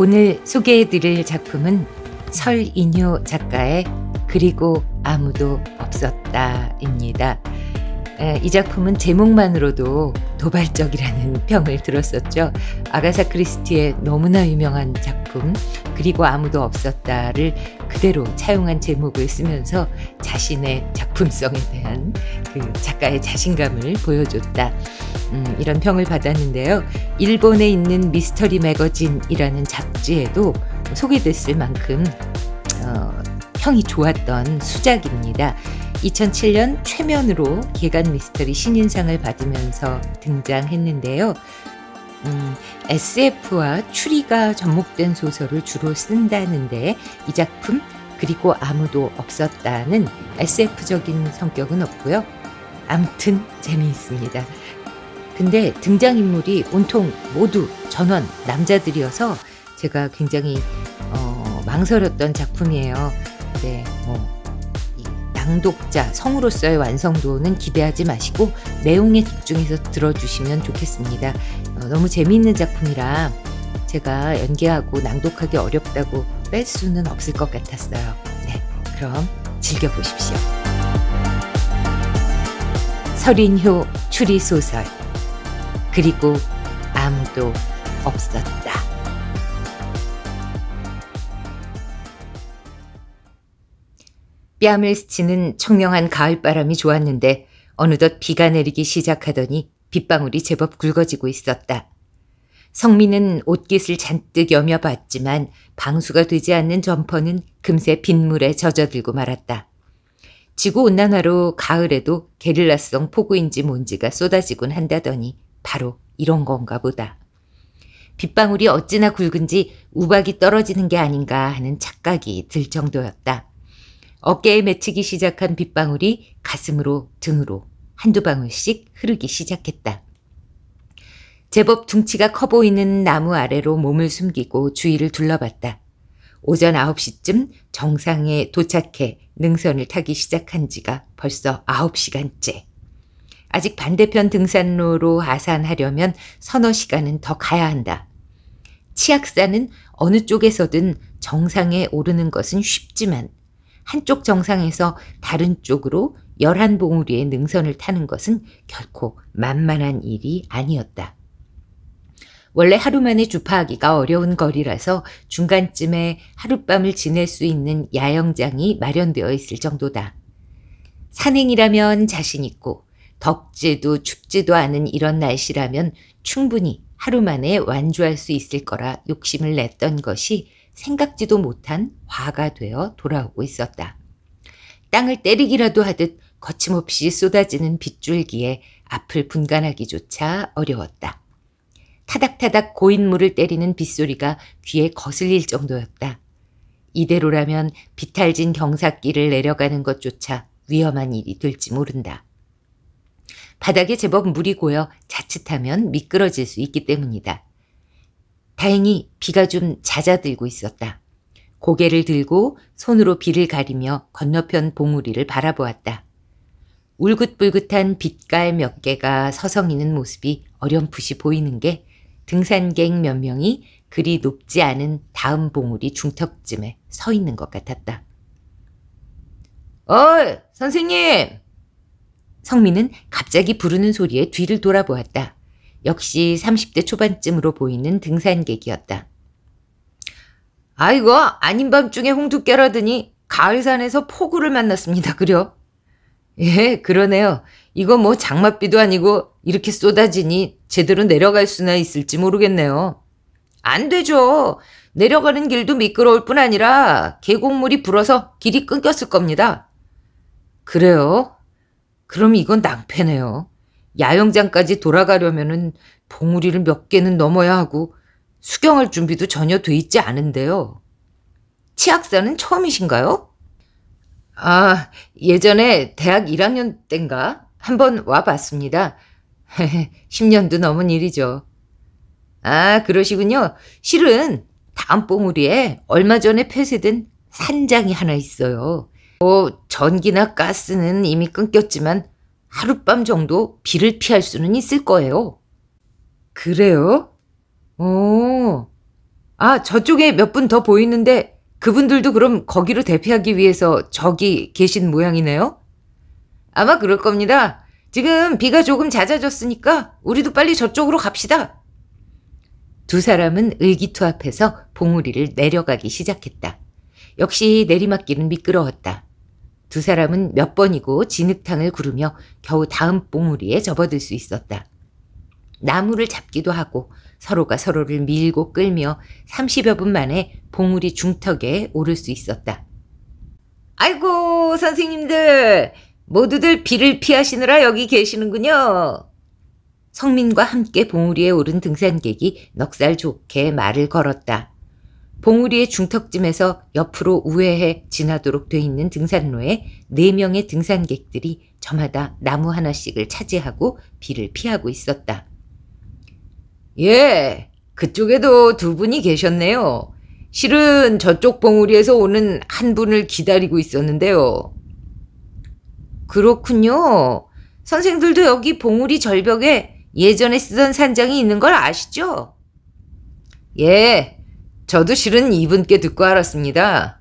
오늘 소개해드릴 작품은 설인효 작가의 그리고 아무도 없었다입니다. 이 작품은 제목만으로도 도발적이라는 평을 들었었죠. 아가사 크리스티의 너무나 유명한 작품 그리고 아무도 없었다를 그대로 차용한 제목을 쓰면서 자신의 작품성에 대한 그 작가의 자신감을 보여줬다. 음, 이런 평을 받았는데요. 일본에 있는 미스터리 매거진이라는 잡지에도 소개됐을 만큼 어, 평이 좋았던 수작입니다. 2007년 최면으로 개간 미스터리 신인상을 받으면서 등장했는데요. 음, SF와 추리가 접목된 소설을 주로 쓴다는데 이 작품 그리고 아무도 없었다는 SF적인 성격은 없고요. 암튼 재미있습니다. 근데 등장인물이 온통 모두 전원 남자들이어서 제가 굉장히 어, 망설였던 작품이에요. 네, 뭐 낭독자 성으로서의 완성도는 기대하지 마시고 내용에 집중해서 들어주시면 좋겠습니다. 어, 너무 재미있는 작품이라 제가 연기하고 낭독하기 어렵다고 뺄 수는 없을 것 같았어요. 네, 그럼 즐겨보십시오. 서린효 추리소설 그리고 아무도 없었다. 뺨을 스치는 청명한 가을바람이 좋았는데 어느덧 비가 내리기 시작하더니 빗방울이 제법 굵어지고 있었다. 성민은 옷깃을 잔뜩 여며봤지만 방수가 되지 않는 점퍼는 금세 빗물에 젖어들고 말았다. 지구온난화로 가을에도 게릴라성 폭우인지 뭔지가 쏟아지곤 한다더니 바로 이런 건가 보다. 빗방울이 어찌나 굵은지 우박이 떨어지는 게 아닌가 하는 착각이 들 정도였다. 어깨에 맺히기 시작한 빗방울이 가슴으로 등으로 한두 방울씩 흐르기 시작했다. 제법 둥치가 커 보이는 나무 아래로 몸을 숨기고 주위를 둘러봤다. 오전 9시쯤 정상에 도착해 능선을 타기 시작한 지가 벌써 9시간째. 아직 반대편 등산로로 아산하려면 서너 시간은 더 가야 한다. 치악산은 어느 쪽에서든 정상에 오르는 것은 쉽지만 한쪽 정상에서 다른 쪽으로 열한 봉우리의 능선을 타는 것은 결코 만만한 일이 아니었다. 원래 하루 만에 주파하기가 어려운 거리라서 중간쯤에 하룻밤을 지낼 수 있는 야영장이 마련되어 있을 정도다. 산행이라면 자신 있고 덥지도 춥지도 않은 이런 날씨라면 충분히 하루 만에 완주할 수 있을 거라 욕심을 냈던 것이 생각지도 못한 화가 되어 돌아오고 있었다. 땅을 때리기라도 하듯 거침없이 쏟아지는 빗줄기에 앞을 분간하기조차 어려웠다. 타닥타닥 고인물을 때리는 빗소리가 귀에 거슬릴 정도였다. 이대로라면 비탈진 경사길을 내려가는 것조차 위험한 일이 될지 모른다. 바닥에 제법 물이 고여 자칫하면 미끄러질 수 있기 때문이다. 다행히 비가 좀 잦아들고 있었다. 고개를 들고 손으로 비를 가리며 건너편 봉우리를 바라보았다. 울긋불긋한 빛깔 몇 개가 서성이는 모습이 어렴풋이 보이는 게 등산객 몇 명이 그리 높지 않은 다음 봉우리 중턱쯤에 서 있는 것 같았다. 어이, 선생님! 성민은 갑자기 부르는 소리에 뒤를 돌아보았다. 역시 30대 초반쯤으로 보이는 등산객이었다. 아이고 아닌 밤중에 홍두깨라더니 가을산에서 폭우를 만났습니다. 그려? 예 그러네요. 이거 뭐 장맛비도 아니고 이렇게 쏟아지니 제대로 내려갈 수나 있을지 모르겠네요. 안 되죠. 내려가는 길도 미끄러울 뿐 아니라 계곡물이 불어서 길이 끊겼을 겁니다. 그래요? 그럼 이건 낭패네요. 야영장까지 돌아가려면은 봉우리를 몇 개는 넘어야 하고 수경할 준비도 전혀 돼 있지 않은데요. 치악사는 처음이신가요? 아, 예전에 대학 1학년 땐가 한번 와봤습니다. 10년도 넘은 일이죠. 아, 그러시군요. 실은 다음 봉우리에 얼마 전에 폐쇄된 산장이 하나 있어요. 뭐 전기나 가스는 이미 끊겼지만 하룻밤 정도 비를 피할 수는 있을 거예요. 그래요? 오. 어. 아, 저쪽에 몇 분 더 보이는데 그분들도 그럼 거기로 대피하기 위해서 저기 계신 모양이네요? 아마 그럴 겁니다. 지금 비가 조금 잦아졌으니까 우리도 빨리 저쪽으로 갑시다. 두 사람은 의기투합해서 봉우리를 내려가기 시작했다. 역시 내리막길은 미끄러웠다. 두 사람은 몇 번이고 진흙탕을 구르며 겨우 다음 봉우리에 접어들 수 있었다. 나무를 잡기도 하고 서로가 서로를 밀고 끌며 30여 분 만에 봉우리 중턱에 오를 수 있었다. 아이고 선생님들 모두들 비를 피하시느라 여기 계시는군요. 성민과 함께 봉우리에 오른 등산객이 넉살 좋게 말을 걸었다. 봉우리의 중턱쯤에서 옆으로 우회해 지나도록 돼 있는 등산로에 네명의 등산객들이 저마다 나무 하나씩을 차지하고 비를 피하고 있었다. 예, 그쪽에도 두 분이 계셨네요. 실은 저쪽 봉우리에서 오는 한 분을 기다리고 있었는데요. 그렇군요. 선생들도 여기 봉우리 절벽에 예전에 쓰던 산장이 있는 걸 아시죠? 예, 저도 실은 이분께 듣고 알았습니다.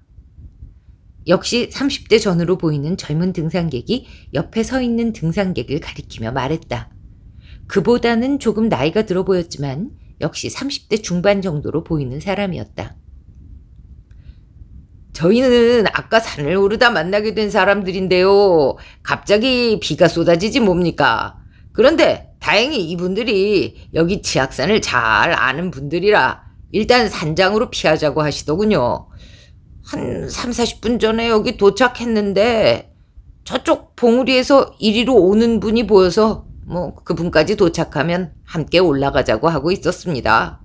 역시 30대 전후로 보이는 젊은 등산객이 옆에 서 있는 등산객을 가리키며 말했다. 그보다는 조금 나이가 들어 보였지만 역시 30대 중반 정도로 보이는 사람이었다. 저희는 아까 산을 오르다 만나게 된 사람들인데요. 갑자기 비가 쏟아지지 뭡니까? 그런데 다행히 이분들이 여기 지악산을 잘 아는 분들이라 일단 산장으로 피하자고 하시더군요. 한 3, 40분 전에 여기 도착했는데 저쪽 봉우리에서 이리로 오는 분이 보여서 뭐 그분까지 도착하면 함께 올라가자고 하고 있었습니다.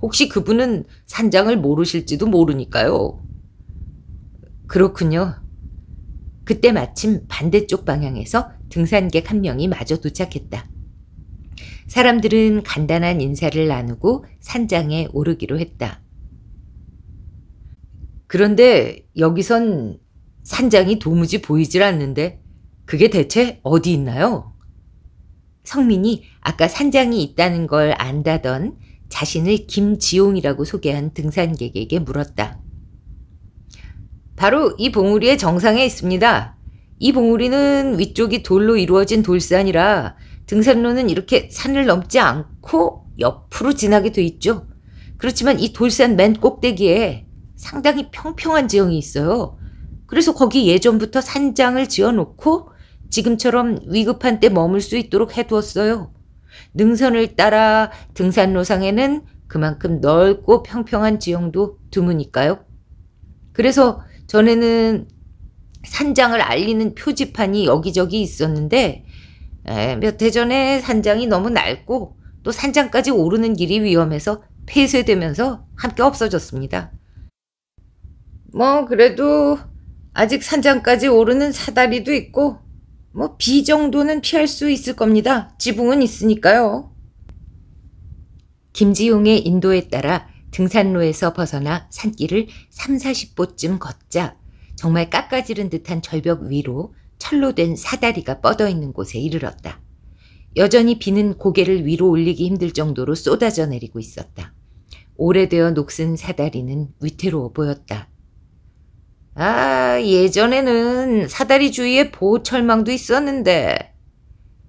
혹시 그분은 산장을 모르실지도 모르니까요. 그렇군요. 그때 마침 반대쪽 방향에서 등산객 한 명이 마저 도착했다. 사람들은 간단한 인사를 나누고 산장에 오르기로 했다. 그런데 여기선 산장이 도무지 보이질 않는데 그게 대체 어디 있나요? 성민이 아까 산장이 있다는 걸 안다던 자신을 김지용이라고 소개한 등산객에게 물었다. 바로 이 봉우리의 정상에 있습니다. 이 봉우리는 위쪽이 돌로 이루어진 돌산이라 등산로는 이렇게 산을 넘지 않고 옆으로 지나게 돼 있죠. 그렇지만 이 돌산 맨 꼭대기에 상당히 평평한 지형이 있어요. 그래서 거기 예전부터 산장을 지어놓고 지금처럼 위급한 때 머물 수 있도록 해두었어요. 능선을 따라 등산로상에는 그만큼 넓고 평평한 지형도 드무니까요. 그래서 전에는 산장을 알리는 표지판이 여기저기 있었는데 예, 몇해 전에 산장이 너무 낡고 또 산장까지 오르는 길이 위험해서 폐쇄되면서 함께 없어졌습니다. 뭐 그래도 아직 산장까지 오르는 사다리도 있고 뭐 비 정도는 피할 수 있을 겁니다. 지붕은 있으니까요. 김지용의 인도에 따라 등산로에서 벗어나 산길을 3, 40보쯤 걷자 정말 깎아지른 듯한 절벽 위로 철로 된 사다리가 뻗어 있는 곳에 이르렀다. 여전히 비는 고개를 위로 올리기 힘들 정도로 쏟아져 내리고 있었다. 오래되어 녹슨 사다리는 위태로워 보였다. 아, 예전에는 사다리 주위에 보호철망도 있었는데.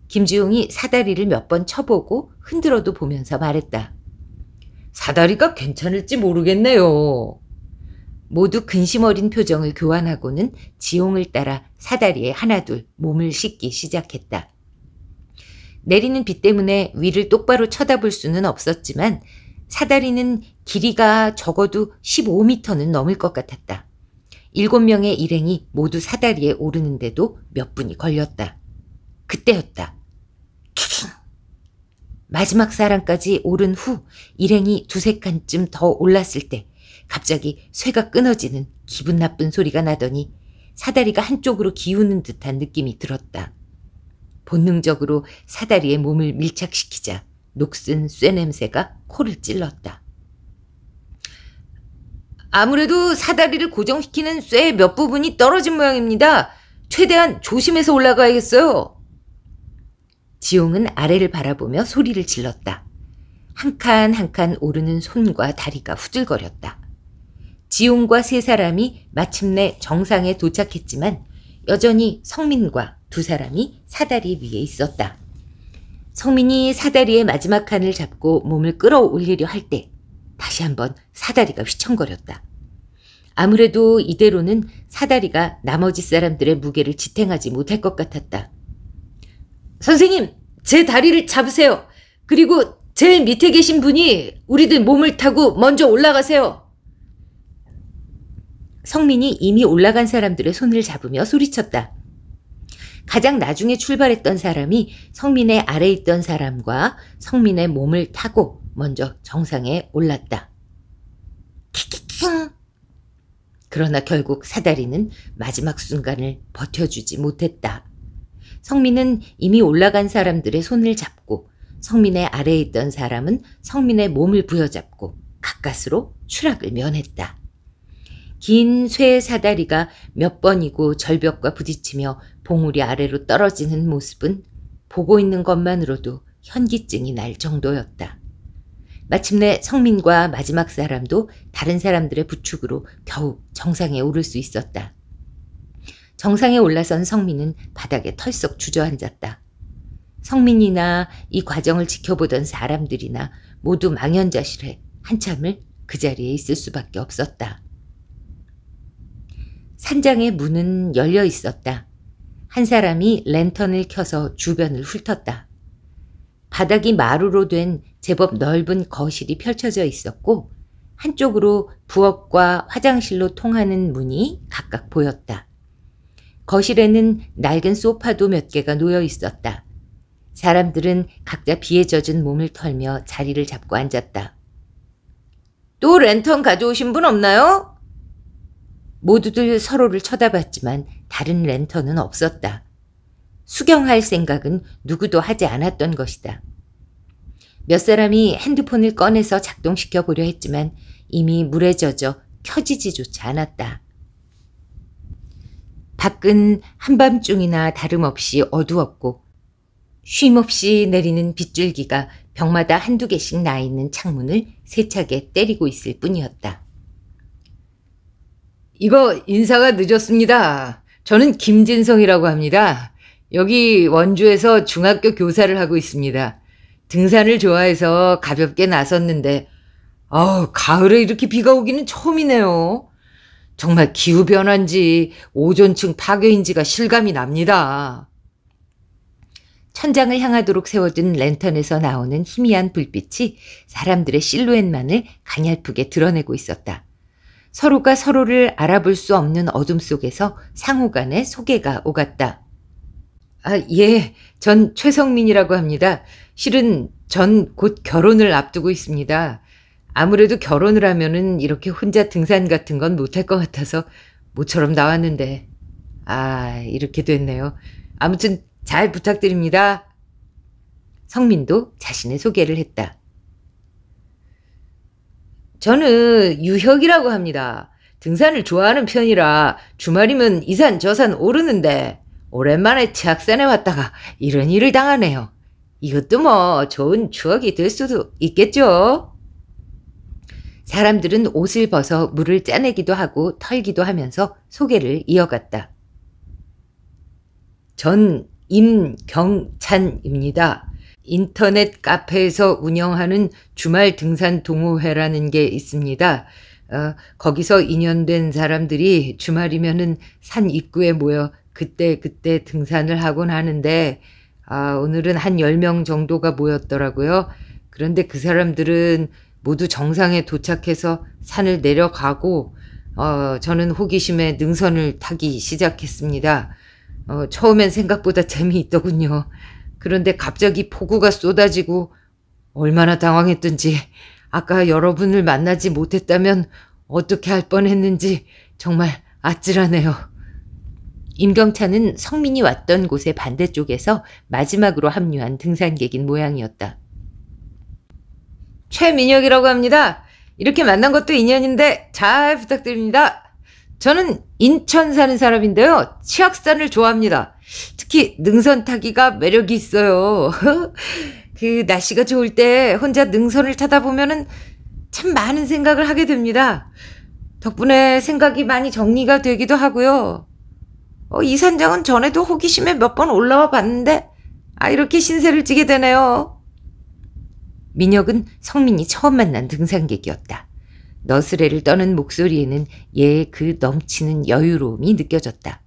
김지웅이 사다리를 몇 번 쳐보고 흔들어도 보면서 말했다. 사다리가 괜찮을지 모르겠네요. 모두 근심 어린 표정을 교환하고는 지홍을 따라 사다리에 하나둘 몸을 씻기 시작했다. 내리는 비 때문에 위를 똑바로 쳐다볼 수는 없었지만 사다리는 길이가 적어도 15m는 넘을 것 같았다. 일곱 명의 일행이 모두 사다리에 오르는데도 몇 분이 걸렸다. 그때였다. 마지막 사람까지 오른 후 일행이 두세 칸쯤 더 올랐을 때 갑자기 쇠가 끊어지는 기분 나쁜 소리가 나더니 사다리가 한쪽으로 기우는 듯한 느낌이 들었다. 본능적으로 사다리의 몸을 밀착시키자 녹슨 쇠 냄새가 코를 찔렀다. 아무래도 사다리를 고정시키는 쇠의 몇 부분이 떨어진 모양입니다. 최대한 조심해서 올라가야겠어요. 지용은 아래를 바라보며 소리를 질렀다. 한 칸 한 칸 오르는 손과 다리가 후들거렸다. 지용과 세 사람이 마침내 정상에 도착했지만 여전히 성민과 두 사람이 사다리 위에 있었다. 성민이 사다리의 마지막 칸을 잡고 몸을 끌어올리려 할 때 다시 한번 사다리가 휘청거렸다. 아무래도 이대로는 사다리가 나머지 사람들의 무게를 지탱하지 못할 것 같았다. 선생님, 제 다리를 잡으세요. 그리고 제 밑에 계신 분이 우리들 몸을 타고 먼저 올라가세요. 성민이 이미 올라간 사람들의 손을 잡으며 소리쳤다. 가장 나중에 출발했던 사람이 성민의 아래 있던 사람과 성민의 몸을 타고 먼저 정상에 올랐다. 킥킥킹 그러나 결국 사다리는 마지막 순간을 버텨주지 못했다. 성민은 이미 올라간 사람들의 손을 잡고 성민의 아래에 있던 사람은 성민의 몸을 부여잡고 가까스로 추락을 면했다. 긴쇠 사다리가 몇 번이고 절벽과 부딪히며 봉우리 아래로 떨어지는 모습은 보고 있는 것만으로도 현기증이 날 정도였다. 마침내 성민과 마지막 사람도 다른 사람들의 부축으로 겨우 정상에 오를 수 있었다. 정상에 올라선 성민은 바닥에 털썩 주저앉았다. 성민이나 이 과정을 지켜보던 사람들이나 모두 망연자실해 한참을 그 자리에 있을 수밖에 없었다. 산장의 문은 열려 있었다. 한 사람이 랜턴을 켜서 주변을 훑었다. 바닥이 마루로 된 제법 넓은 거실이 펼쳐져 있었고 한쪽으로 부엌과 화장실로 통하는 문이 각각 보였다. 거실에는 낡은 소파도 몇 개가 놓여 있었다. 사람들은 각자 비에 젖은 몸을 털며 자리를 잡고 앉았다. 또 랜턴 가져오신 분 없나요? 모두들 서로를 쳐다봤지만 다른 랜턴은 없었다. 수경할 생각은 누구도 하지 않았던 것이다. 몇 사람이 핸드폰을 꺼내서 작동시켜 보려 했지만 이미 물에 젖어 켜지지조차 않았다. 밖은 한밤중이나 다름없이 어두웠고 쉼없이 내리는 빗줄기가 벽마다 한두 개씩 나 있는 창문을 세차게 때리고 있을 뿐이었다. 이거 인사가 늦었습니다. 저는 김진성이라고 합니다. 여기 원주에서 중학교 교사를 하고 있습니다. 등산을 좋아해서 가볍게 나섰는데, 아우, 가을에 이렇게 비가 오기는 처음이네요. 정말 기후변화인지 오존층 파괴인지가 실감이 납니다. 천장을 향하도록 세워진 랜턴에서 나오는 희미한 불빛이 사람들의 실루엣만을 가냘프게 드러내고 있었다. 서로가 서로를 알아볼 수 없는 어둠 속에서 상호간의 소개가 오갔다. 아, 예. 전 최성민이라고 합니다. 실은 전 곧 결혼을 앞두고 있습니다. 아무래도 결혼을 하면은 이렇게 혼자 등산 같은 건 못할 것 같아서 모처럼 나왔는데. 아, 이렇게 됐네요. 아무튼 잘 부탁드립니다. 성민도 자신의 소개를 했다. 저는 유혁이라고 합니다. 등산을 좋아하는 편이라 주말이면 이 산 저 산 오르는데 오랜만에 치악산에 왔다가 이런 일을 당하네요. 이것도 뭐 좋은 추억이 될 수도 있겠죠. 사람들은 옷을 벗어 물을 짜내기도 하고 털기도 하면서 소개를 이어갔다. 전 임경찬입니다. 인터넷 카페에서 운영하는 주말 등산 동호회라는 게 있습니다. 어, 거기서 인연된 사람들이 주말이면은 산 입구에 모여 그때 그때 등산을 하곤 하는데 아, 오늘은 한 10명 정도가 모였더라고요. 그런데 그 사람들은 모두 정상에 도착해서 산을 내려가고 어, 저는 호기심에 능선을 타기 시작했습니다. 어, 처음엔 생각보다 재미있더군요. 그런데 갑자기 폭우가 쏟아지고 얼마나 당황했던지 아까 여러분을 만나지 못했다면 어떻게 할 뻔했는지 정말 아찔하네요. 임경찬은 성민이 왔던 곳의 반대쪽에서 마지막으로 합류한 등산객인 모양이었다. 최민혁이라고 합니다. 이렇게 만난 것도 인연인데 잘 부탁드립니다. 저는 인천 사는 사람인데요. 치악산을 좋아합니다. 특히 능선 타기가 매력이 있어요. 그 날씨가 좋을 때 혼자 능선을 타다 보면은 참 많은 생각을 하게 됩니다. 덕분에 생각이 많이 정리가 되기도 하고요. 어, 이 산장은 전에도 호기심에 몇 번 올라와 봤는데 아 이렇게 신세를 지게 되네요. 민혁은 성민이 처음 만난 등산객이었다. 너스레를 떠는 목소리에는 얘의 예, 그 넘치는 여유로움이 느껴졌다.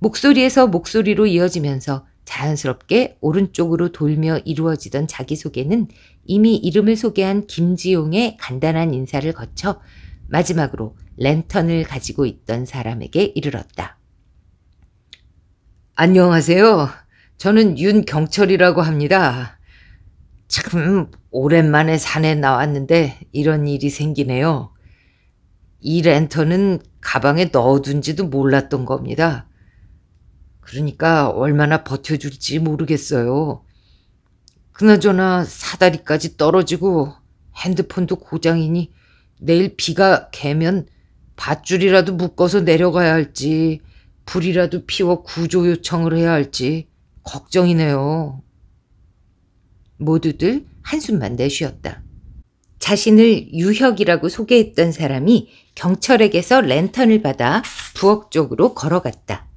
목소리에서 목소리로 이어지면서 자연스럽게 오른쪽으로 돌며 이루어지던 자기소개는 이미 이름을 소개한 김지용의 간단한 인사를 거쳐 마지막으로 랜턴을 가지고 있던 사람에게 이르렀다. 안녕하세요. 저는 윤경철이라고 합니다. 참 오랜만에 산에 나왔는데 이런 일이 생기네요. 이 랜턴은 가방에 넣어둔지도 몰랐던 겁니다. 그러니까 얼마나 버텨줄지 모르겠어요. 그나저나 사다리까지 떨어지고 핸드폰도 고장이니 내일 비가 개면 밧줄이라도 묶어서 내려가야 할지 불이라도 피워 구조 요청을 해야 할지 걱정이네요. 모두들 한숨만 내쉬었다. 자신을 유혁이라고 소개했던 사람이 경찰에게서 랜턴을 받아 부엌 쪽으로 걸어갔다.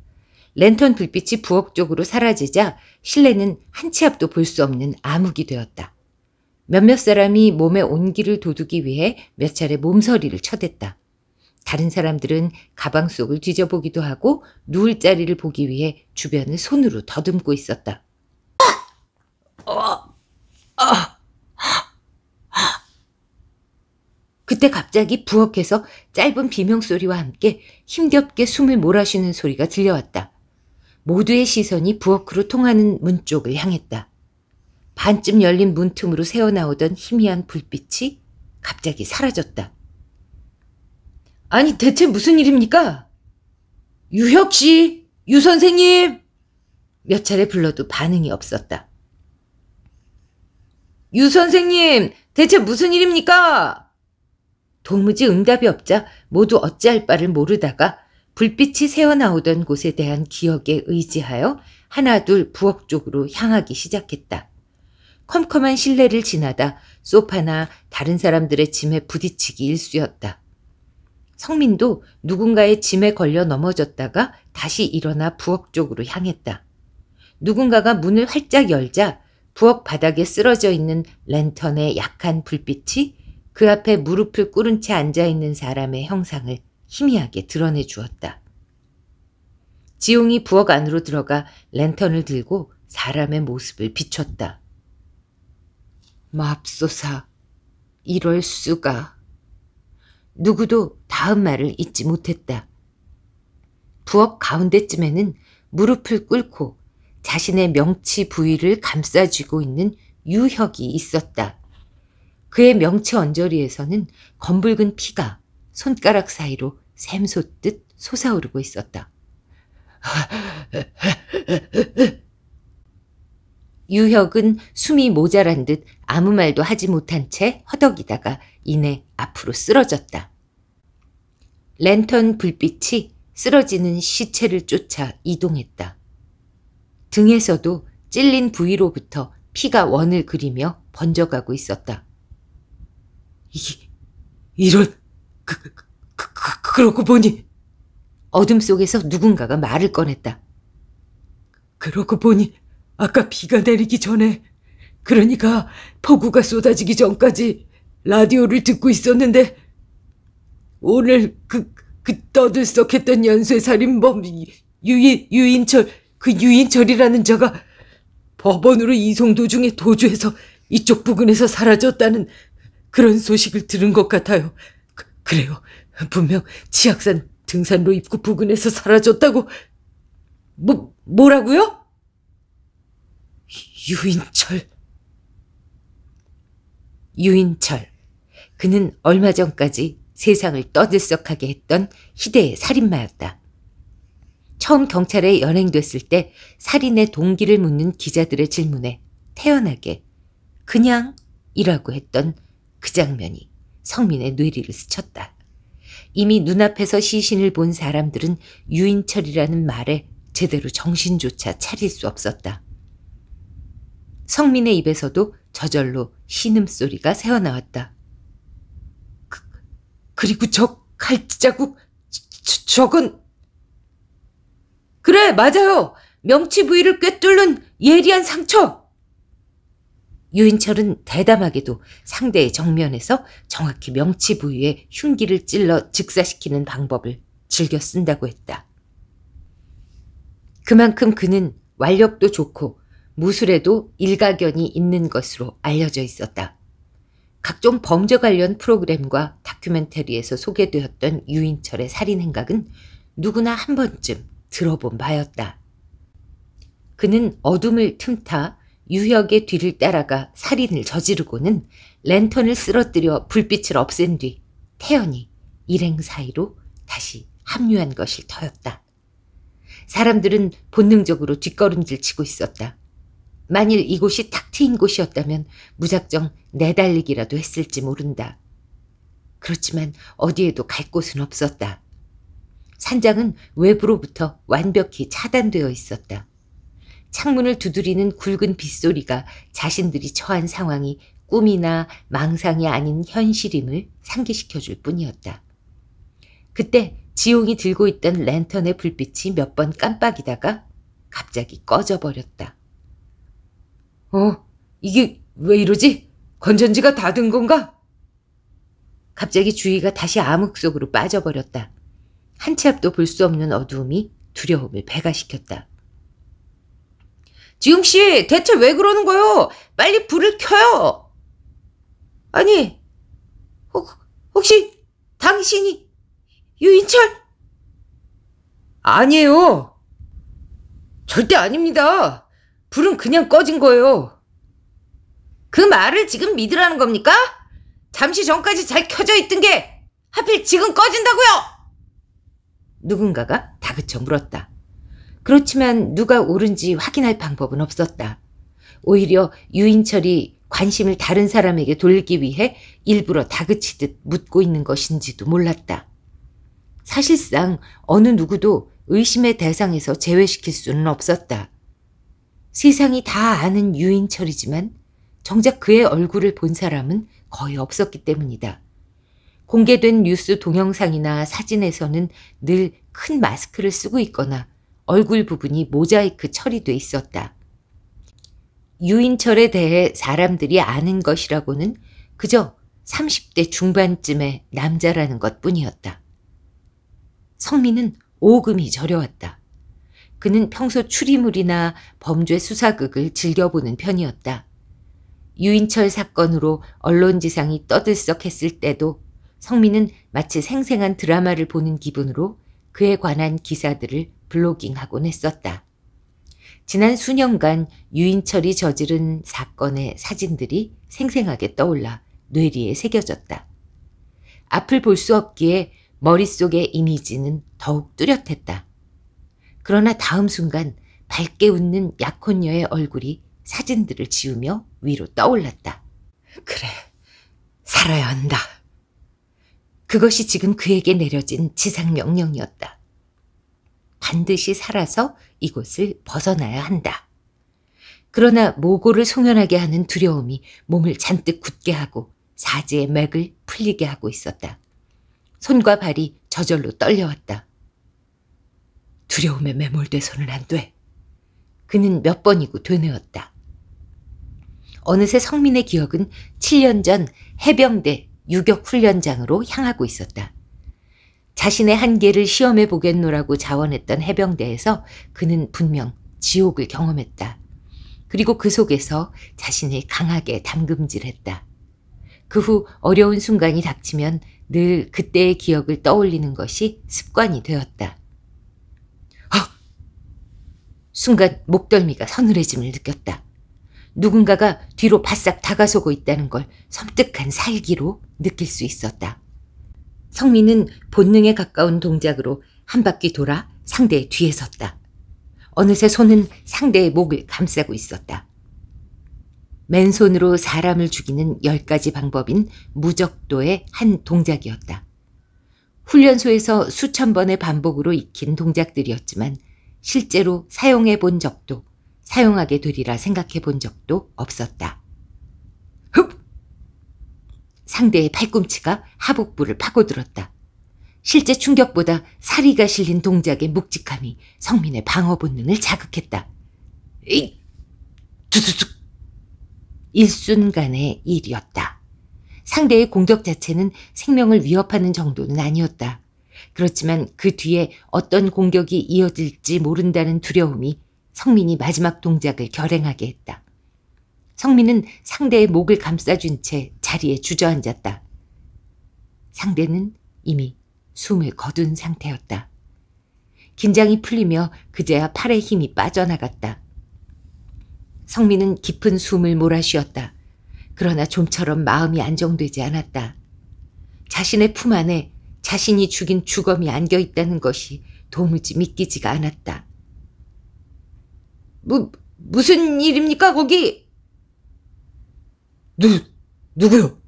랜턴 불빛이 부엌 쪽으로 사라지자 실내는 한 치 앞도 볼 수 없는 암흑이 되었다. 몇몇 사람이 몸에 온기를 도두기 위해 몇 차례 몸서리를 쳐댔다. 다른 사람들은 가방 속을 뒤져보기도 하고 누울 자리를 보기 위해 주변을 손으로 더듬고 있었다. 그때 갑자기 부엌에서 짧은 비명 소리와 함께 힘겹게 숨을 몰아쉬는 소리가 들려왔다. 모두의 시선이 부엌으로 통하는 문 쪽을 향했다. 반쯤 열린 문틈으로 새어나오던 희미한 불빛이 갑자기 사라졌다. 아니 대체 무슨 일입니까? 유혁 씨, 유 선생님! 몇 차례 불러도 반응이 없었다. 유 선생님, 대체 무슨 일입니까? 도무지 응답이 없자 모두 어찌할 바를 모르다가 불빛이 새어나오던 곳에 대한 기억에 의지하여 하나둘 부엌 쪽으로 향하기 시작했다. 컴컴한 실내를 지나다 소파나 다른 사람들의 짐에 부딪히기 일쑤였다. 성민도 누군가의 짐에 걸려 넘어졌다가 다시 일어나 부엌 쪽으로 향했다. 누군가가 문을 활짝 열자 부엌 바닥에 쓰러져 있는 랜턴의 약한 불빛이 그 앞에 무릎을 꿇은 채 앉아 있는 사람의 형상을 희미하게 드러내 주었다. 지용이 부엌 안으로 들어가 랜턴을 들고 사람의 모습을 비췄다. 맙소사, 이럴 수가. 누구도 다음 말을 잊지 못했다. 부엌 가운데쯤에는 무릎을 꿇고 자신의 명치 부위를 감싸쥐고 있는 유혁이 있었다. 그의 명치 언저리에서는 검붉은 피가 손가락 사이로 샘솟듯 솟아오르고 있었다. 유혁은 숨이 모자란 듯 아무 말도 하지 못한 채 허덕이다가 이내 앞으로 쓰러졌다. 랜턴 불빛이 쓰러지는 시체를 쫓아 이동했다. 등에서도 찔린 부위로부터 피가 원을 그리며 번져가고 있었다. 이, 이런, 그, 그, 그러고 보니 어둠 속에서 누군가가 말을 꺼냈다. 그러고 보니 아까 비가 내리기 전에 그러니까 폭우가 쏟아지기 전까지 라디오를 듣고 있었는데 오늘 그, 그 떠들썩했던 연쇄살인범 유인, 유인철 그 유인철이라는 자가 법원으로 이송 도중에 도주해서 이쪽 부근에서 사라졌다는 그런 소식을 들은 것 같아요. 그, 래요 분명 치악산 등산로 입구 부근에서 사라졌다고 뭐 뭐라고요? 유인철 유인철 그는 얼마 전까지 세상을 떠들썩하게 했던 희대의 살인마였다. 처음 경찰에 연행됐을 때 살인의 동기를 묻는 기자들의 질문에 태연하게 그냥이라고 했던 그 장면이 성민의 뇌리를 스쳤다. 이미 눈앞에서 시신을 본 사람들은 유인철이라는 말에 제대로 정신조차 차릴 수 없었다. 성민의 입에서도 저절로 신음소리가 새어나왔다. 그, 그리고 저갈치자국 저, 저건... 그래, 맞아요! 명치 부위를 꿰뚫는 예리한 상처! 유인철은 대담하게도 상대의 정면에서 정확히 명치 부위에 흉기를 찔러 즉사시키는 방법을 즐겨 쓴다고 했다. 그만큼 그는 완력도 좋고 무술에도 일가견이 있는 것으로 알려져 있었다. 각종 범죄 관련 프로그램과 다큐멘터리에서 소개되었던 유인철의 살인 행각은 누구나 한 번쯤 들어본 바였다. 그는 어둠을 틈타 유혁의 뒤를 따라가 살인을 저지르고는 랜턴을 쓰러뜨려 불빛을 없앤 뒤 태연이 일행 사이로 다시 합류한 것일 터였다. 사람들은 본능적으로 뒷걸음질 치고 있었다. 만일 이곳이 탁 트인 곳이었다면 무작정 내달리기라도 했을지 모른다. 그렇지만 어디에도 갈 곳은 없었다. 산장은 외부로부터 완벽히 차단되어 있었다. 창문을 두드리는 굵은 빗소리가 자신들이 처한 상황이 꿈이나 망상이 아닌 현실임을 상기시켜 줄 뿐이었다. 그때 지용이 들고 있던 랜턴의 불빛이 몇 번 깜빡이다가 갑자기 꺼져버렸다. 어, 이게 왜 이러지? 건전지가 다 든 건가? 갑자기 주위가 다시 암흑 속으로 빠져버렸다. 한 치 앞도 볼 수 없는 어두움이 두려움을 배가시켰다. 지웅 씨, 대체 왜 그러는 거요? 빨리 불을 켜요! 아니, 혹, 혹시 당신이 유인철? 아니에요. 절대 아닙니다. 불은 그냥 꺼진 거예요. 그 말을 지금 믿으라는 겁니까? 잠시 전까지 잘 켜져 있던 게 하필 지금 꺼진다고요! 누군가가 다그쳐 물었다. 그렇지만 누가 옳은지 확인할 방법은 없었다. 오히려 유인철이 관심을 다른 사람에게 돌리기 위해 일부러 다그치듯 묻고 있는 것인지도 몰랐다. 사실상 어느 누구도 의심의 대상에서 제외시킬 수는 없었다. 세상이 다 아는 유인철이지만 정작 그의 얼굴을 본 사람은 거의 없었기 때문이다. 공개된 뉴스 동영상이나 사진에서는 늘 큰 마스크를 쓰고 있거나 얼굴 부분이 모자이크 처리돼 있었다. 유인철에 대해 사람들이 아는 것이라고는 그저 30대 중반쯤의 남자라는 것 뿐이었다. 성민은 오금이 저려왔다. 그는 평소 추리물이나 범죄 수사극을 즐겨보는 편이었다. 유인철 사건으로 언론지상이 떠들썩했을 때도 성민은 마치 생생한 드라마를 보는 기분으로 그에 관한 기사들을 블로깅하곤 했었다. 지난 수년간 유인철이 저지른 사건의 사진들이 생생하게 떠올라 뇌리에 새겨졌다. 앞을 볼 수 없기에 머릿속의 이미지는 더욱 뚜렷했다. 그러나 다음 순간 밝게 웃는 약혼녀의 얼굴이 사진들을 지우며 위로 떠올랐다. 그래, 살아야 한다. 그것이 지금 그에게 내려진 지상명령이었다. 반드시 살아서 이곳을 벗어나야 한다. 그러나 모고를 송연하게 하는 두려움이 몸을 잔뜩 굳게 하고 사지의 맥을 풀리게 하고 있었다. 손과 발이 저절로 떨려왔다. 두려움에 매몰돼서는 안 돼. 그는 몇 번이고 되뇌었다. 어느새 성민의 기억은 7년 전 해병대 유격훈련장으로 향하고 있었다. 자신의 한계를 시험해 보겠노라고 자원했던 해병대에서 그는 분명 지옥을 경험했다. 그리고 그 속에서 자신을 강하게 담금질했다. 그 후 어려운 순간이 닥치면 늘 그때의 기억을 떠올리는 것이 습관이 되었다. 헉! 아! 순간 목덜미가 서늘해짐을 느꼈다. 누군가가 뒤로 바싹 다가서고 있다는 걸 섬뜩한 살기로 느낄 수 있었다. 성민은 본능에 가까운 동작으로 한 바퀴 돌아 상대의 뒤에 섰다. 어느새 손은 상대의 목을 감싸고 있었다. 맨손으로 사람을 죽이는 열 가지 방법인 무적도의 한 동작이었다. 훈련소에서 수천 번의 반복으로 익힌 동작들이었지만 실제로 사용해 본 적도 사용하게 되리라 생각해 본 적도 없었다. 상대의 팔꿈치가 하복부를 파고들었다. 실제 충격보다 사리가 실린 동작의 묵직함이 성민의 방어 본능을 자극했다. 이 두두둑 일순간의 일이었다. 상대의 공격 자체는 생명을 위협하는 정도는 아니었다. 그렇지만 그 뒤에 어떤 공격이 이어질지 모른다는 두려움이 성민이 마지막 동작을 결행하게 했다. 성민은 상대의 목을 감싸준 채 자리에 주저앉았다. 상대는 이미 숨을 거둔 상태였다. 긴장이 풀리며 그제야 팔에 힘이 빠져나갔다. 성민은 깊은 숨을 몰아쉬었다. 그러나 좀처럼 마음이 안정되지 않았다. 자신의 품 안에 자신이 죽인 주검이 안겨 있다는 것이 도무지 믿기지가 않았다. 무, 무슨 일입니까, 거기? 누, 누구요?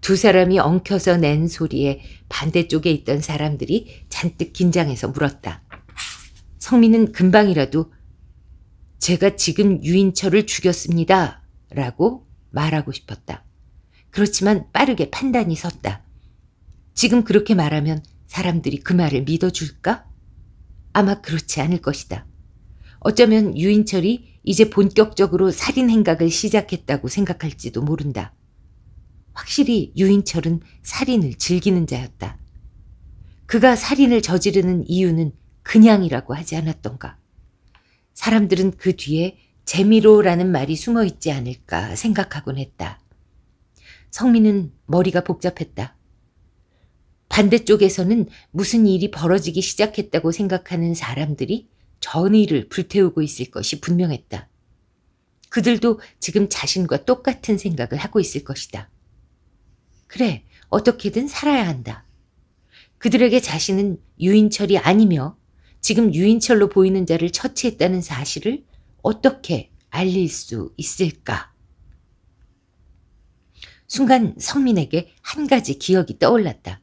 두 사람이 엉켜서 낸 소리에 반대쪽에 있던 사람들이 잔뜩 긴장해서 물었다. 성민은 금방이라도 제가 지금 유인철을 죽였습니다. 라고 말하고 싶었다. 그렇지만 빠르게 판단이 섰다. 지금 그렇게 말하면 사람들이 그 말을 믿어줄까? 아마 그렇지 않을 것이다. 어쩌면 유인철이 이제 본격적으로 살인 행각을 시작했다고 생각할지도 모른다. 확실히 유인철은 살인을 즐기는 자였다. 그가 살인을 저지르는 이유는 그냥이라고 하지 않았던가. 사람들은 그 뒤에 재미로라는 말이 숨어 있지 않을까 생각하곤 했다. 성민은 머리가 복잡했다. 반대쪽에서는 무슨 일이 벌어지기 시작했다고 생각하는 사람들이 전의를 불태우고 있을 것이 분명했다. 그들도 지금 자신과 똑같은 생각을 하고 있을 것이다. 그래, 어떻게든 살아야 한다. 그들에게 자신은 유인철이 아니며 지금 유인철로 보이는 자를 처치했다는 사실을 어떻게 알릴 수 있을까? 순간 성민에게 한 가지 기억이 떠올랐다.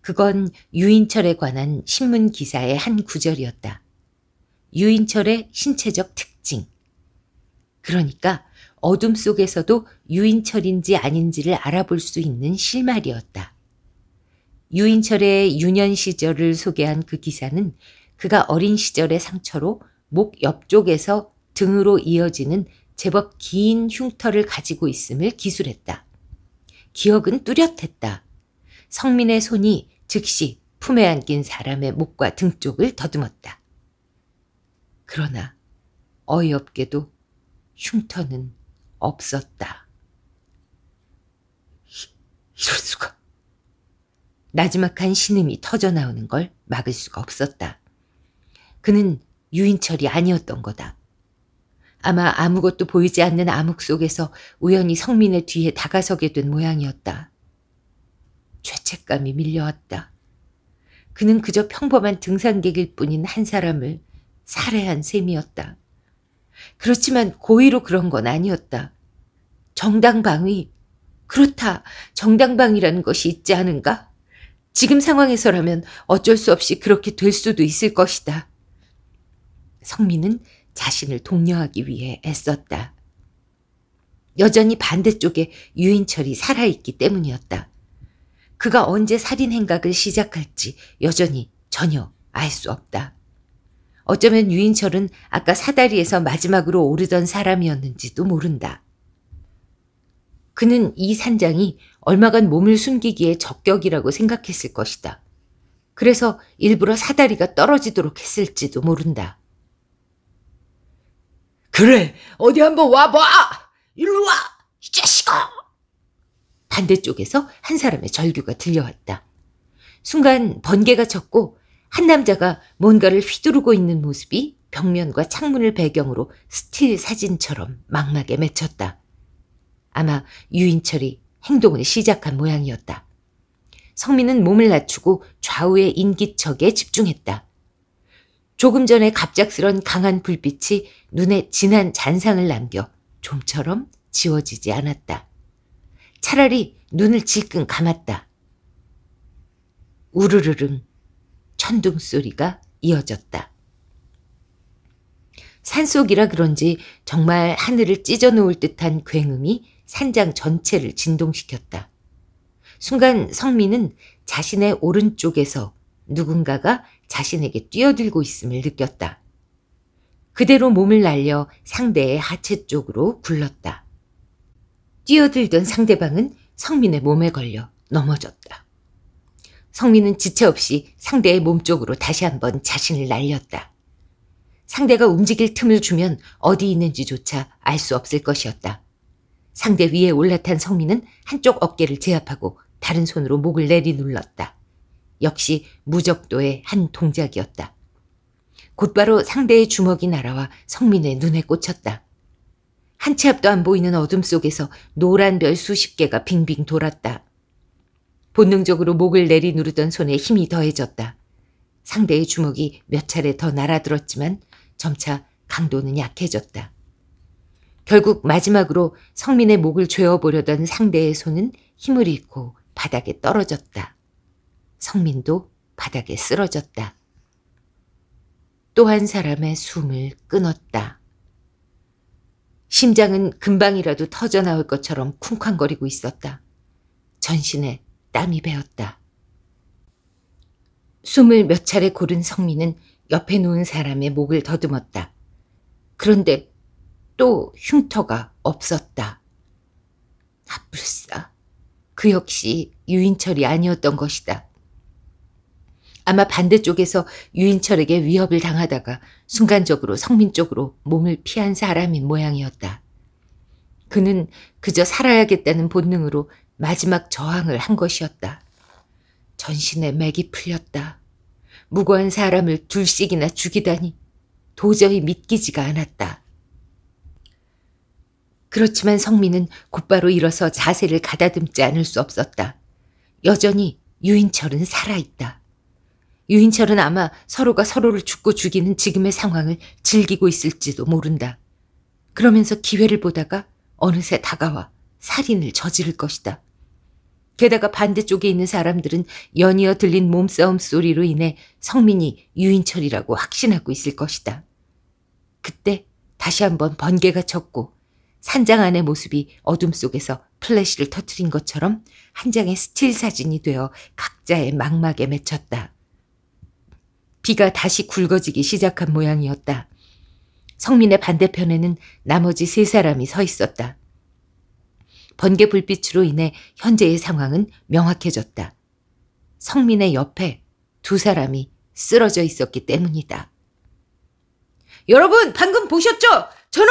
그건 유인철에 관한 신문 기사의 한 구절이었다. 유인철의 신체적 특징. 그러니까 어둠 속에서도 유인철인지 아닌지를 알아볼 수 있는 실마리였다 유인철의 유년 시절을 소개한 그 기사는 그가 어린 시절의 상처로 목 옆쪽에서 등으로 이어지는 제법 긴 흉터를 가지고 있음을 기술했다. 기억은 뚜렷했다. 성민의 손이 즉시 품에 안긴 사람의 목과 등 쪽을 더듬었다. 그러나 어이없게도 흉터는 없었다. 이럴 수가. 나지막한 신음이 터져나오는 걸 막을 수가 없었다. 그는 유인철이 아니었던 거다. 아마 아무것도 보이지 않는 암흑 속에서 우연히 성민의 뒤에 다가서게 된 모양이었다. 죄책감이 밀려왔다. 그는 그저 평범한 등산객일 뿐인 한 사람을 살해한 셈이었다. 그렇지만 고의로 그런 건 아니었다. 정당방위. 그렇다. 정당방위라는 것이 있지 않은가? 지금 상황에서라면 어쩔 수 없이 그렇게 될 수도 있을 것이다. 성민은 자신을 독려하기 위해 애썼다. 여전히 반대쪽에 유인철이 살아있기 때문이었다. 그가 언제 살인 행각을 시작할지 여전히 전혀 알 수 없다. 어쩌면 유인철은 아까 사다리에서 마지막으로 오르던 사람이었는지도 모른다. 그는 이 산장이 얼마간 몸을 숨기기에 적격이라고 생각했을 것이다. 그래서 일부러 사다리가 떨어지도록 했을지도 모른다. 그래, 어디 한번 와봐! 일로 와! 이 자식아! 반대쪽에서 한 사람의 절규가 들려왔다. 순간 번개가 쳤고 한 남자가 뭔가를 휘두르고 있는 모습이 벽면과 창문을 배경으로 스틸 사진처럼 망막에 맺혔다. 아마 유인철이 행동을 시작한 모양이었다. 성민은 몸을 낮추고 좌우의 인기척에 집중했다. 조금 전에 갑작스런 강한 불빛이 눈에 진한 잔상을 남겨 좀처럼 지워지지 않았다. 차라리 눈을 질끈 감았다. 우르르릉 천둥 소리가 이어졌다. 산속이라 그런지 정말 하늘을 찢어 놓을 듯한 굉음이 산장 전체를 진동시켰다. 순간 성민은 자신의 오른쪽에서 누군가가 자신에게 뛰어들고 있음을 느꼈다. 그대로 몸을 날려 상대의 하체 쪽으로 굴렀다. 뛰어들던 상대방은 성민의 몸에 걸려 넘어졌다. 성민은 지체 없이 상대의 몸쪽으로 다시 한번 자신을 날렸다. 상대가 움직일 틈을 주면 어디 있는지조차 알 수 없을 것이었다. 상대 위에 올라탄 성민은 한쪽 어깨를 제압하고 다른 손으로 목을 내리눌렀다. 역시 무적도의 한 동작이었다. 곧바로 상대의 주먹이 날아와 성민의 눈에 꽂혔다. 한 치 앞도 안 보이는 어둠 속에서 노란 별 수십 개가 빙빙 돌았다. 본능적으로 목을 내리누르던 손에 힘이 더해졌다. 상대의 주먹이 몇 차례 더 날아들었지만 점차 강도는 약해졌다. 결국 마지막으로 성민의 목을 죄어보려던 상대의 손은 힘을 잃고 바닥에 떨어졌다. 성민도 바닥에 쓰러졌다. 또 한 사람의 숨을 끊었다. 심장은 금방이라도 터져나올 것처럼 쿵쾅거리고 있었다. 전신에 땀이 배었다. 숨을 몇 차례 고른 성민은 옆에 누운 사람의 목을 더듬었다. 그런데 또 흉터가 없었다. 아불싸. 그 역시 유인철이 아니었던 것이다. 아마 반대쪽에서 유인철에게 위협을 당하다가 순간적으로 성민 쪽으로 몸을 피한 사람인 모양이었다. 그는 그저 살아야겠다는 본능으로 마지막 저항을 한 것이었다. 전신에 맥이 풀렸다. 무고한 사람을 둘씩이나 죽이다니 도저히 믿기지가 않았다. 그렇지만 성민은 곧바로 일어서 자세를 가다듬지 않을 수 없었다. 여전히 유인철은 살아있다. 유인철은 아마 서로가 서로를 죽고 죽이는 지금의 상황을 즐기고 있을지도 모른다. 그러면서 기회를 보다가 어느새 다가와 살인을 저지를 것이다. 게다가 반대쪽에 있는 사람들은 연이어 들린 몸싸움 소리로 인해 성민이 유인철이라고 확신하고 있을 것이다. 그때 다시 한번 번개가 쳤고 산장 안의 모습이 어둠 속에서 플래시를 터뜨린 것처럼 한 장의 스틸 사진이 되어 각자의 망막에 맺혔다. 비가 다시 굵어지기 시작한 모양이었다. 성민의 반대편에는 나머지 세 사람이 서 있었다. 번개 불빛으로 인해 현재의 상황은 명확해졌다. 성민의 옆에 두 사람이 쓰러져 있었기 때문이다. 여러분, 방금 보셨죠? 저놈!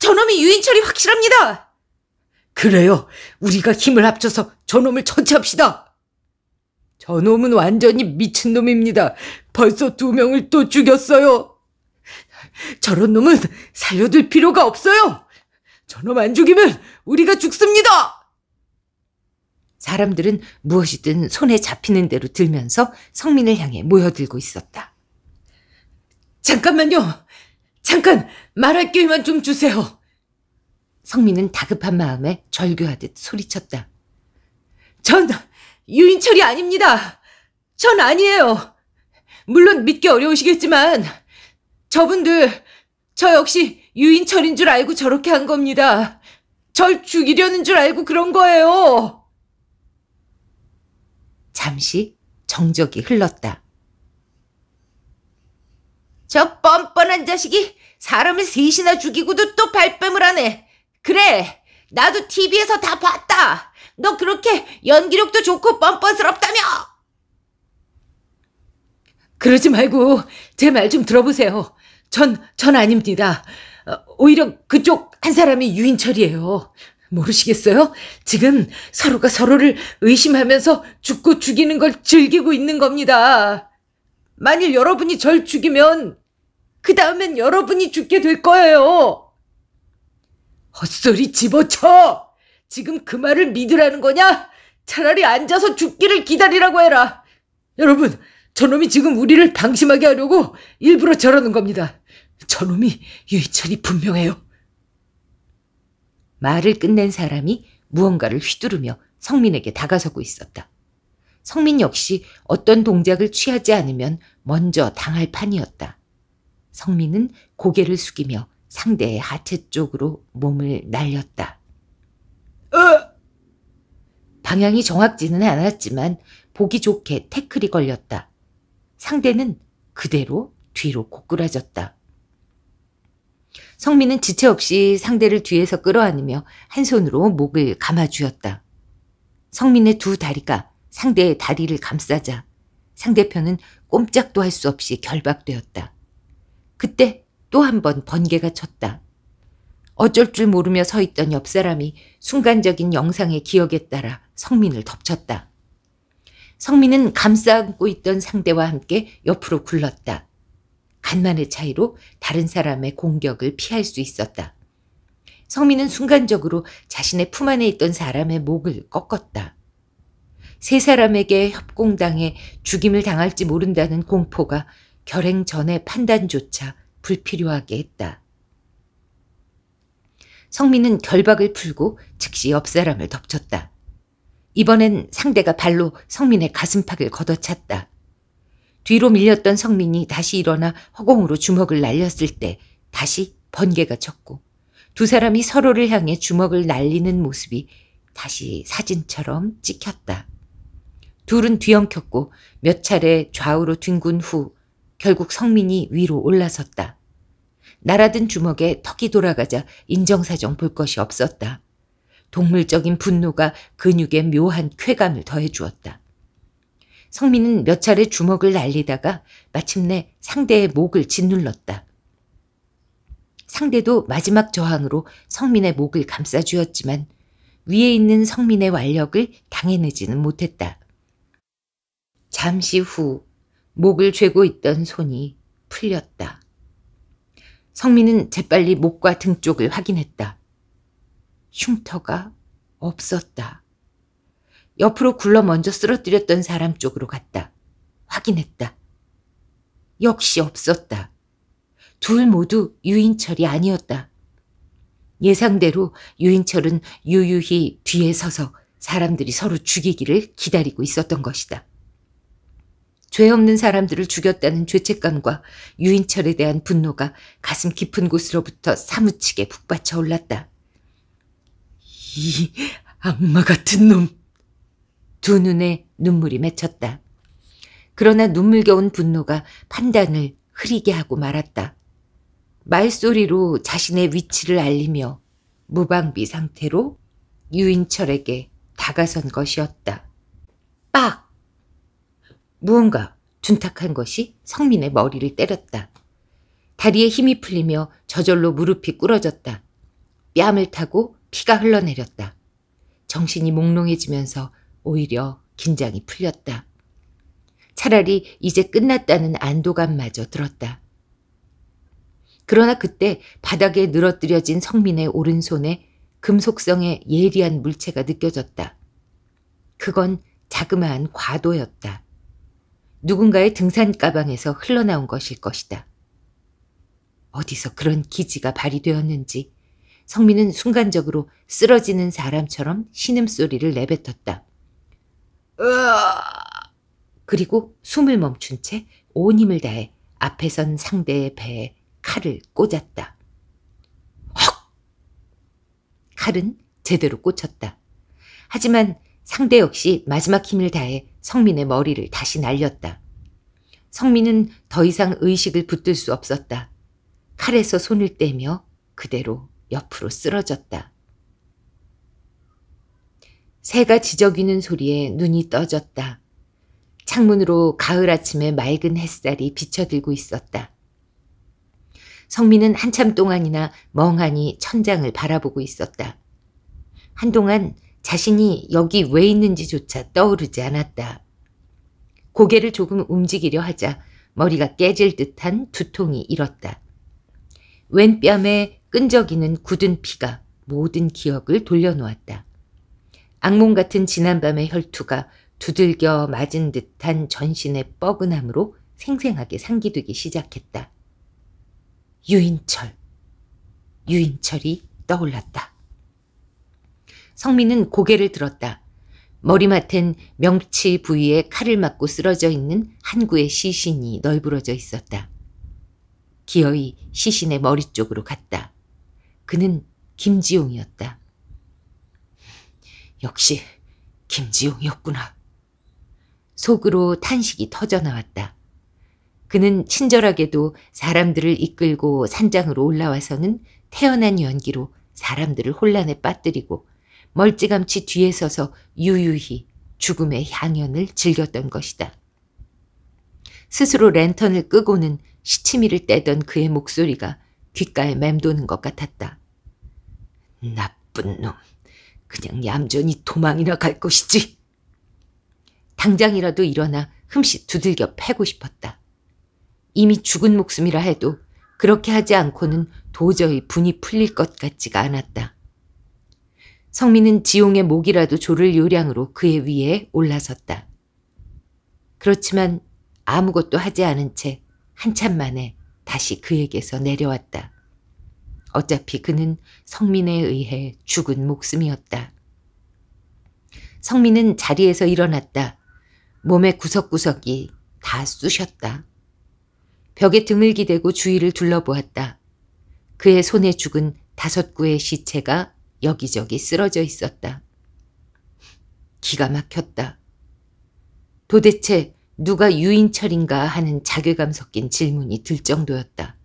저놈이 유인철이 확실합니다! 그래요. 우리가 힘을 합쳐서 저놈을 처치합시다. 저놈은 완전히 미친놈입니다. 벌써 두 명을 또 죽였어요. 저런 놈은 살려둘 필요가 없어요. 저놈 안 죽이면 우리가 죽습니다! 사람들은 무엇이든 손에 잡히는 대로 들면서 성민을 향해 모여들고 있었다. 잠깐만요! 잠깐! 말할 기회만 좀 주세요! 성민은 다급한 마음에 절규하듯 소리쳤다. 전 유인철이 아닙니다! 전 아니에요! 물론 믿기 어려우시겠지만, 저분들, 저 역시 유인철인 줄 알고 저렇게 한 겁니다. 절 죽이려는 줄 알고 그런 거예요. 잠시 정적이 흘렀다. 저 뻔뻔한 자식이 사람을 셋이나 죽이고도 또 발뺌을 하네. 그래, 나도 TV에서 다 봤다. 너 그렇게 연기력도 좋고 뻔뻔스럽다며! 그러지 말고 제 말 좀 들어보세요. 전, 전 아닙니다. 어, 오히려 그쪽 한 사람이 유인철이에요. 모르시겠어요? 지금 서로가 서로를 의심하면서 죽고 죽이는 걸 즐기고 있는 겁니다. 만일 여러분이 절 죽이면 그 다음엔 여러분이 죽게 될 거예요. 헛소리 집어쳐! 지금 그 말을 믿으라는 거냐? 차라리 앉아서 죽기를 기다리라고 해라. 여러분, 저놈이 지금 우리를 방심하게 하려고 일부러 저러는 겁니다. 저놈이 유이천이 분명해요. 말을 끝낸 사람이 무언가를 휘두르며 성민에게 다가서고 있었다. 성민 역시 어떤 동작을 취하지 않으면 먼저 당할 판이었다. 성민은 고개를 숙이며 상대의 하체 쪽으로 몸을 날렸다. 으! 어? 방향이 정확지는 않았지만 보기 좋게 태클이 걸렸다. 상대는 그대로 뒤로 고꾸라졌다. 성민은 지체 없이 상대를 뒤에서 끌어안으며 한 손으로 목을 감아주었다. 성민의 두 다리가 상대의 다리를 감싸자 상대편은 꼼짝도 할 수 없이 결박되었다. 그때 또 한 번 번개가 쳤다. 어쩔 줄 모르며 서 있던 옆 사람이 순간적인 영상의 기억에 따라 성민을 덮쳤다. 성민은 감싸 안고 있던 상대와 함께 옆으로 굴렀다. 간만의 차이로 다른 사람의 공격을 피할 수 있었다. 성민은 순간적으로 자신의 품 안에 있던 사람의 목을 꺾었다. 세 사람에게 협공당해 죽임을 당할지 모른다는 공포가 결행 전의 판단조차 불필요하게 했다. 성민은 결박을 풀고 즉시 옆 사람을 덮쳤다. 이번엔 상대가 발로 성민의 가슴팍을 걷어찼다. 뒤로 밀렸던 성민이 다시 일어나 허공으로 주먹을 날렸을 때 다시 번개가 쳤고 두 사람이 서로를 향해 주먹을 날리는 모습이 다시 사진처럼 찍혔다. 둘은 뒤엉켰고 몇 차례 좌우로 뒹군 후 결국 성민이 위로 올라섰다. 날아든 주먹에 턱이 돌아가자 인정사정 볼 것이 없었다. 동물적인 분노가 근육에 묘한 쾌감을 더해주었다. 성민은 몇 차례 주먹을 날리다가 마침내 상대의 목을 짓눌렀다. 상대도 마지막 저항으로 성민의 목을 감싸주었지만 위에 있는 성민의 완력을 당해내지는 못했다. 잠시 후 목을 죄고 있던 손이 풀렸다. 성민은 재빨리 목과 등 쪽을 확인했다. 흉터가 없었다. 옆으로 굴러 먼저 쓰러뜨렸던 사람 쪽으로 갔다. 확인했다. 역시 없었다. 둘 모두 유인철이 아니었다. 예상대로 유인철은 유유히 뒤에 서서 사람들이 서로 죽이기를 기다리고 있었던 것이다. 죄 없는 사람들을 죽였다는 죄책감과 유인철에 대한 분노가 가슴 깊은 곳으로부터 사무치게 북받쳐 올랐다. 이 악마 같은 놈. 두 눈에 눈물이 맺혔다. 그러나 눈물겨운 분노가 판단을 흐리게 하고 말았다. 말소리로 자신의 위치를 알리며 무방비 상태로 유인철에게 다가선 것이었다. 빡! 무언가 둔탁한 것이 성민의 머리를 때렸다. 다리에 힘이 풀리며 저절로 무릎이 꿇어졌다. 뺨을 타고 피가 흘러내렸다. 정신이 몽롱해지면서 오히려 긴장이 풀렸다. 차라리 이제 끝났다는 안도감마저 들었다. 그러나 그때 바닥에 늘어뜨려진 성민의 오른손에 금속성의 예리한 물체가 느껴졌다. 그건 자그마한 과도였다. 누군가의 등산 가방에서 흘러나온 것일 것이다. 어디서 그런 기지가 발휘되었는지 성민은 순간적으로 쓰러지는 사람처럼 신음소리를 내뱉었다. 으아! 그리고 숨을 멈춘 채 온 힘을 다해 앞에 선 상대의 배에 칼을 꽂았다. 헉! 칼은 제대로 꽂혔다. 하지만 상대 역시 마지막 힘을 다해 성민의 머리를 다시 날렸다. 성민은 더 이상 의식을 붙들 수 없었다. 칼에서 손을 떼며 그대로 옆으로 쓰러졌다. 새가 지저귀는 소리에 눈이 떠졌다. 창문으로 가을 아침에 맑은 햇살이 비쳐들고 있었다. 성민은 한참 동안이나 멍하니 천장을 바라보고 있었다. 한동안 자신이 여기 왜 있는지조차 떠오르지 않았다. 고개를 조금 움직이려 하자 머리가 깨질 듯한 두통이 일었다. 왼 뺨에 끈적이는 굳은 피가 모든 기억을 돌려놓았다. 악몽 같은 지난밤의 혈투가 두들겨 맞은 듯한 전신의 뻐근함으로 생생하게 상기되기 시작했다. 유인철. 유인철이 떠올랐다. 성민은 고개를 들었다. 머리맡엔 명치 부위에 칼을 맞고 쓰러져 있는 한구의 시신이 널브러져 있었다. 기어이 시신의 머리 쪽으로 갔다. 그는 김지용이었다. 역시 김지용이었구나. 속으로 탄식이 터져나왔다. 그는 친절하게도 사람들을 이끌고 산장으로 올라와서는 태어난 연기로 사람들을 혼란에 빠뜨리고 멀찌감치 뒤에 서서 유유히 죽음의 향연을 즐겼던 것이다. 스스로 랜턴을 끄고는 시치미를 떼던 그의 목소리가 귓가에 맴도는 것 같았다. 나쁜 놈. 그냥 얌전히 도망이나 갈 것이지. 당장이라도 일어나 흠씩 두들겨 패고 싶었다. 이미 죽은 목숨이라 해도 그렇게 하지 않고는 도저히 분이 풀릴 것 같지가 않았다. 성민은 지용의 목이라도 조를 요량으로 그의 위에 올라섰다. 그렇지만 아무것도 하지 않은 채 한참 만에 다시 그에게서 내려왔다. 어차피 그는 성민에 의해 죽은 목숨이었다. 성민은 자리에서 일어났다. 몸의 구석구석이 다 쑤셨다. 벽에 등을 기대고 주위를 둘러보았다. 그의 손에 죽은 다섯 구의 시체가 여기저기 쓰러져 있었다. 기가 막혔다. 도대체 누가 유인철인가 하는 자괴감 섞인 질문이 들 정도였다.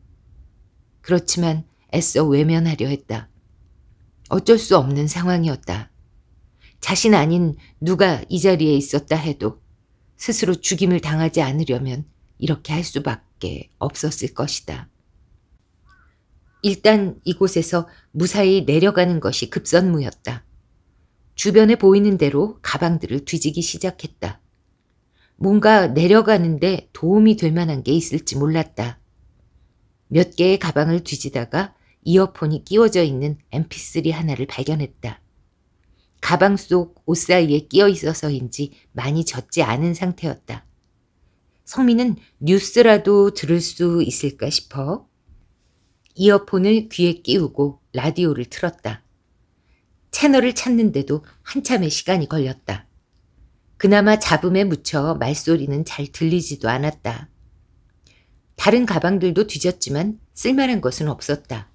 그렇지만 애써 외면하려 했다. 어쩔 수 없는 상황이었다. 자신 아닌 누가 이 자리에 있었다 해도 스스로 죽임을 당하지 않으려면 이렇게 할 수밖에 없었을 것이다. 일단 이곳에서 무사히 내려가는 것이 급선무였다. 주변에 보이는 대로 가방들을 뒤지기 시작했다. 뭔가 내려가는데 도움이 될 만한 게 있을지 몰랐다. 몇 개의 가방을 뒤지다가 이어폰이 끼워져 있는 mp3 하나를 발견했다. 가방 속 옷 사이에 끼어 있어서인지 많이 젖지 않은 상태였다. 성민은 뉴스라도 들을 수 있을까 싶어 이어폰을 귀에 끼우고 라디오를 틀었다. 채널을 찾는데도 한참의 시간이 걸렸다. 그나마 잡음에 묻혀 말소리는 잘 들리지도 않았다. 다른 가방들도 뒤졌지만 쓸만한 것은 없었다.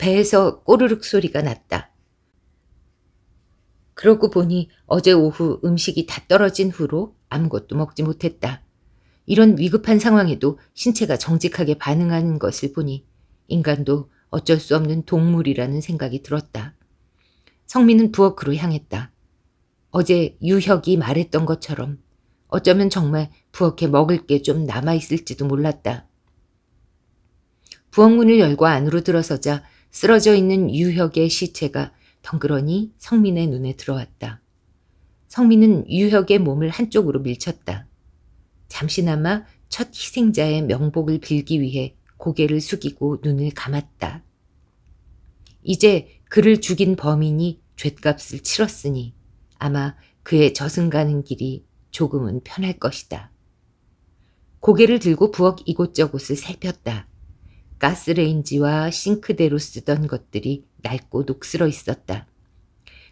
배에서 꼬르륵 소리가 났다. 그러고 보니 어제 오후 음식이 다 떨어진 후로 아무것도 먹지 못했다. 이런 위급한 상황에도 신체가 정직하게 반응하는 것을 보니 인간도 어쩔 수 없는 동물이라는 생각이 들었다. 성민은 부엌으로 향했다. 어제 유혁이 말했던 것처럼 어쩌면 정말 부엌에 먹을 게 좀 남아있을지도 몰랐다. 부엌문을 열고 안으로 들어서자 쓰러져 있는 유혁의 시체가 덩그러니 성민의 눈에 들어왔다. 성민은 유혁의 몸을 한쪽으로 밀쳤다. 잠시나마 첫 희생자의 명복을 빌기 위해 고개를 숙이고 눈을 감았다. 이제 그를 죽인 범인이 죗값을 치렀으니 아마 그의 저승 가는 길이 조금은 편할 것이다. 고개를 들고 부엌 이곳저곳을 살폈다. 가스레인지와 싱크대로 쓰던 것들이 낡고 녹슬어 있었다.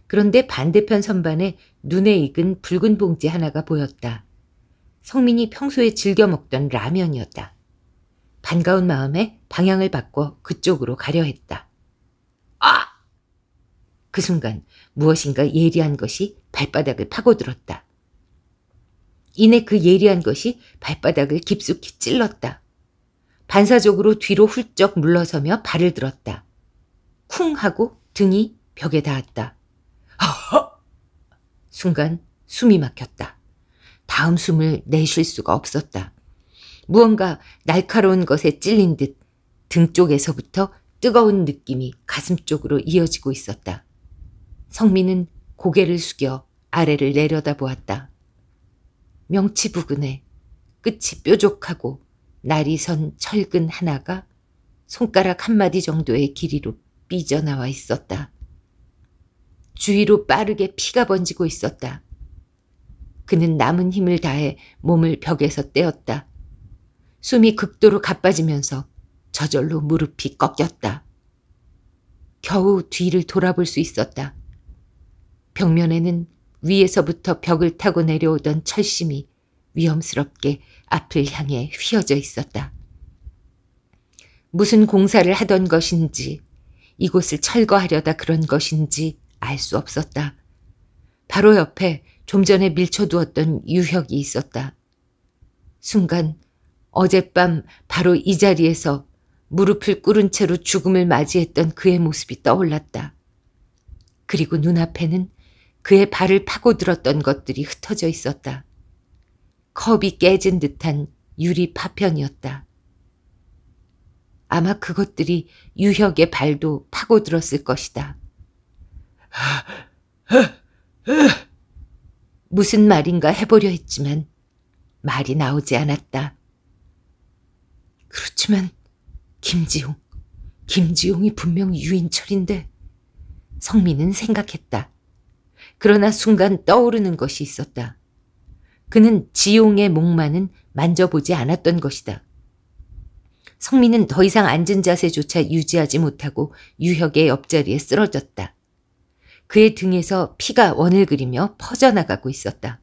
그런데 반대편 선반에 눈에 익은 붉은 봉지 하나가 보였다. 성민이 평소에 즐겨 먹던 라면이었다. 반가운 마음에 방향을 바꿔 그쪽으로 가려 했다. 아! 그 순간 무엇인가 예리한 것이 발바닥을 파고들었다. 이내 그 예리한 것이 발바닥을 깊숙이 찔렀다. 반사적으로 뒤로 훌쩍 물러서며 발을 들었다. 쿵 하고 등이 벽에 닿았다. 허허! 순간 숨이 막혔다. 다음 숨을 내쉴 수가 없었다. 무언가 날카로운 것에 찔린 듯 등 쪽에서부터 뜨거운 느낌이 가슴 쪽으로 이어지고 있었다. 성민은 고개를 숙여 아래를 내려다보았다. 명치 부근에 끝이 뾰족하고 날이 선 철근 하나가 손가락 한마디 정도의 길이로 삐져나와 있었다. 주위로 빠르게 피가 번지고 있었다. 그는 남은 힘을 다해 몸을 벽에서 떼었다. 숨이 극도로 가빠지면서 저절로 무릎이 꺾였다. 겨우 뒤를 돌아볼 수 있었다. 벽면에는 위에서부터 벽을 타고 내려오던 철심이 위험스럽게 앞을 향해 휘어져 있었다. 무슨 공사를 하던 것인지 이곳을 철거하려다 그런 것인지 알 수 없었다. 바로 옆에 좀 전에 밀쳐두었던 유혁이 있었다. 순간 어젯밤 바로 이 자리에서 무릎을 꿇은 채로 죽음을 맞이했던 그의 모습이 떠올랐다. 그리고 눈앞에는 그의 발을 파고들었던 것들이 흩어져 있었다. 컵이 깨진 듯한 유리 파편이었다. 아마 그것들이 유혁의 발도 파고들었을 것이다. 무슨 말인가 해보려 했지만 말이 나오지 않았다. 그렇지만 김지웅김지웅이 분명 유인철인데 성민은 생각했다. 그러나 순간 떠오르는 것이 있었다. 그는 지용의 목만은 만져보지 않았던 것이다. 성민은 더 이상 앉은 자세조차 유지하지 못하고 유혁의 옆자리에 쓰러졌다. 그의 등에서 피가 원을 그리며 퍼져나가고 있었다.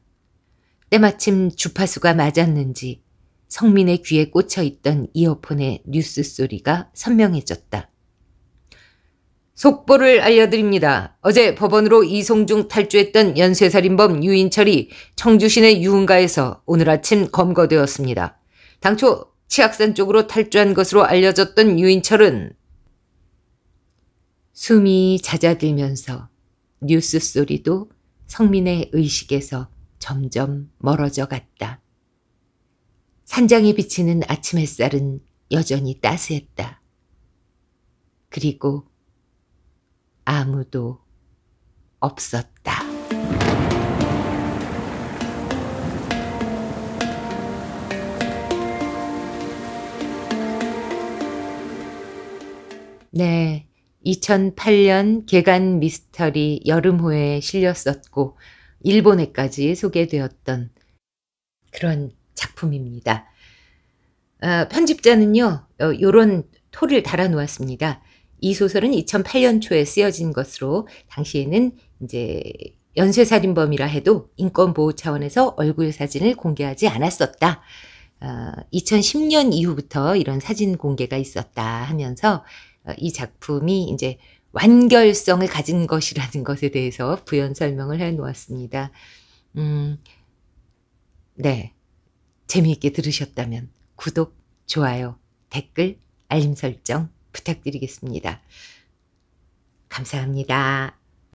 때마침 주파수가 맞았는지 성민의 귀에 꽂혀 있던 이어폰의 뉴스 소리가 선명해졌다. 속보를 알려드립니다. 어제 법원으로 이송중 탈주했던 연쇄살인범 유인철이 청주시내 유흥가에서 오늘 아침 검거되었습니다. 당초 치악산 쪽으로 탈주한 것으로 알려졌던 유인철은 숨이 잦아들면서 뉴스 소리도 성민의 의식에서 점점 멀어져 갔다. 산장에 비치는 아침 햇살은 여전히 따스했다. 그리고 아무도 없었다. 네. 2008년 개간 미스터리 여름호에 실렸었고 일본에까지 소개되었던 그런 작품입니다. 아, 편집자는요. 어, 요런 토를 달아 놓았습니다. 이 소설은 2008년 초에 쓰여진 것으로 당시에는 이제 연쇄살인범이라 해도 인권보호 차원에서 얼굴 사진을 공개하지 않았었다. 어, 2010년 이후부터 이런 사진 공개가 있었다 하면서 어, 이 작품이 이제 완결성을 가진 것이라는 것에 대해서 부연 설명을 해 놓았습니다. 음, 네. 재미있게 들으셨다면 구독, 좋아요, 댓글, 알림 설정 부탁드리겠습니다. 감사합니다.